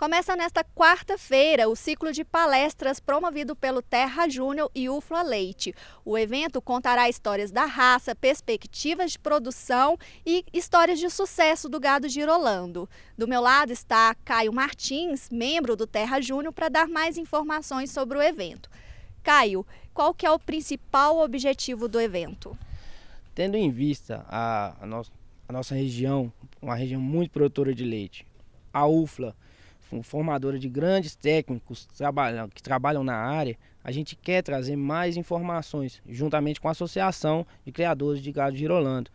Começa nesta quarta-feira o ciclo de palestras promovido pelo Terra Júnior e UFLA Leite. O evento contará histórias da raça, perspectivas de produção e histórias de sucesso do gado girolando. Do meu lado está Caio Martins, membro do Terra Júnior, para dar mais informações sobre o evento. Caio, qual que é o principal objetivo do evento? Tendo em vista a, a, a nossa região, uma região muito produtora de leite, a UFLA, formadora de grandes técnicos que trabalham na área, a gente quer trazer mais informações, juntamente com a Associação de Criadores de Gado Girolando,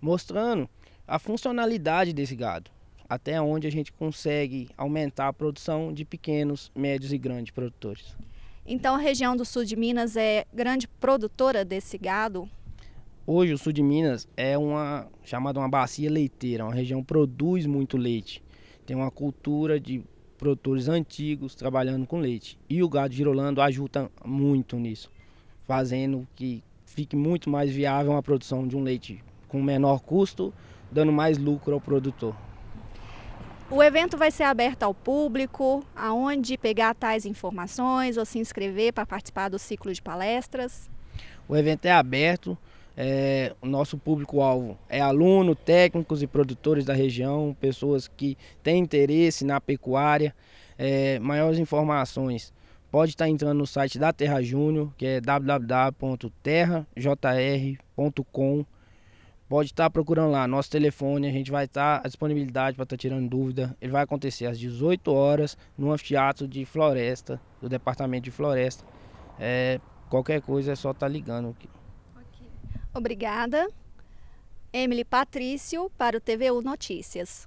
mostrando a funcionalidade desse gado, até onde a gente consegue aumentar a produção de pequenos, médios e grandes produtores. Então a região do sul de Minas é grande produtora desse gado? Hoje o sul de Minas é uma chamada uma bacia leiteira, uma região que produz muito leite. Tem uma cultura de produtores antigos trabalhando com leite. E o gado girolando ajuda muito nisso, fazendo que fique muito mais viável uma produção de um leite com menor custo, dando mais lucro ao produtor. O evento vai ser aberto ao público, aonde pegar tais informações ou se inscrever para participar do ciclo de palestras? O evento é aberto, é, o nosso público-alvo é aluno, técnicos e produtores da região, pessoas que têm interesse na pecuária. É, maiores informações pode estar entrando no site da Terra Júnior, que é www.terrajr.com. Pode estar procurando lá nosso telefone, a gente vai estar à disponibilidade para estar tá tirando dúvida. Ele vai acontecer às 18 horas no anfiteatro de floresta, do departamento de floresta. É, qualquer coisa é só estar tá ligando aqui. Obrigada. Emily Patrício para o TVU Notícias.